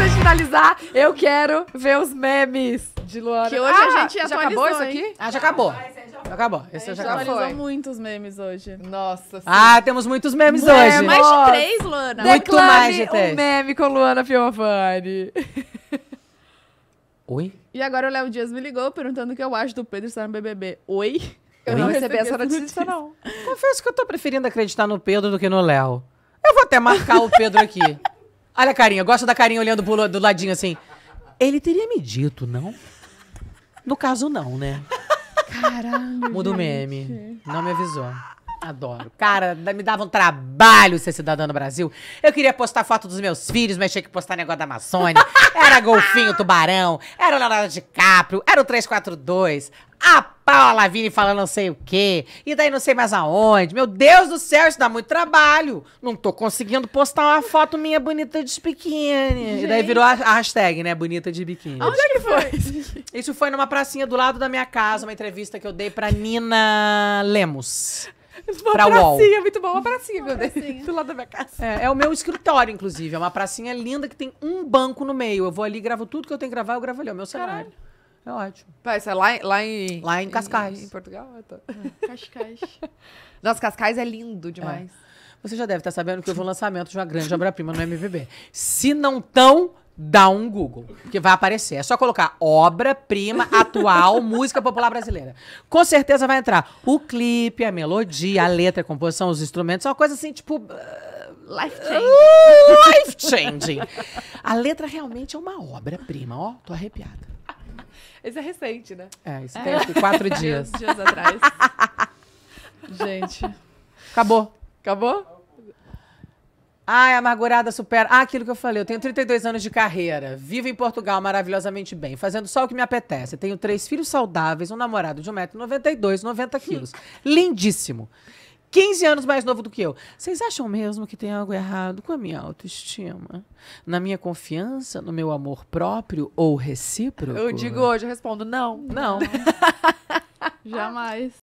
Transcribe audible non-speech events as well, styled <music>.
antes de finalizar, eu quero ver os memes de Luana. Que hoje ah, a gente já acabou isso aqui? Hein? Ah, já acabou. Ah, já acabou. Esse já, acabou. A gente Foi. muitos memes hoje. Nossa. Sim. Ah, temos muitos memes Muito hoje. mais de três, Luana. Muito Declame mais de três. um meme com Luana Piovani. <laughs> Oi? E agora o Léo Dias me ligou perguntando o que eu acho do Pedro estar no BBB. Oi? Eu não recebi essa notícia, não. Confesso que eu tô preferindo acreditar no Pedro do que no Léo. Eu vou até marcar o Pedro aqui. <laughs> Olha a carinha, eu gosto da carinha olhando pro, do ladinho assim. Ele teria me dito, não? No caso, não, né? Caralho. Muda o meme. Não me avisou. Adoro. Cara, me dava um trabalho ser cidadã do Brasil. Eu queria postar foto dos meus filhos, mas tinha que postar negócio da Amazônia. Era golfinho, tubarão, era o Leonardo DiCaprio, era o 342. Paula Lavigne falando não sei o quê, e daí não sei mais aonde. Meu Deus do céu, isso dá muito trabalho. Não tô conseguindo postar uma foto minha bonita de biquíni. E daí virou a hashtag, né? Bonita de biquíni. Onde é que foi? <laughs> Isso foi numa pracinha do lado da minha casa, uma entrevista que eu dei pra Nina Lemos. Uma pra pracinha, Wall. muito bom. Uma pracinha, uma meu pracinha. Deus. Do lado da minha casa. É, é, o meu escritório, inclusive. É uma pracinha linda que tem um banco no meio. Eu vou ali, gravo tudo que eu tenho que gravar, eu gravo ali. É o meu cenário. É ótimo. Pá, isso é lá, lá em. Lá em Cascais. Em, em Portugal? Ah, tá. É, Cascais. <laughs> Nossa, Cascais é lindo demais. É. Você já deve estar sabendo que eu vou lançamento de uma grande obra-prima no MVB. Se não tão, dá um Google, que vai aparecer. É só colocar obra-prima atual <laughs> música popular brasileira. Com certeza vai entrar o clipe, a melodia, a letra, a composição, os instrumentos, É uma coisa assim, tipo. Ah, life ah, changing. Uh, life changing. a letra realmente é uma obra-prima, ó. Tô arrepiada. Esse é recente, né? É, isso tem é. quatro <laughs> dias. dias atrás. <laughs> Gente. Acabou. Acabou? Ai, amargurada supera. Ah, aquilo que eu falei, eu tenho 32 anos de carreira, vivo em Portugal maravilhosamente bem, fazendo só o que me apetece. Tenho três filhos saudáveis, um namorado de 1,92m, 90 quilos. <laughs> Lindíssimo. 15 anos mais novo do que eu. Vocês acham mesmo que tem algo errado com a minha autoestima? Na minha confiança, no meu amor próprio ou recíproco? Eu digo hoje, eu respondo não. Não. <laughs> Jamais.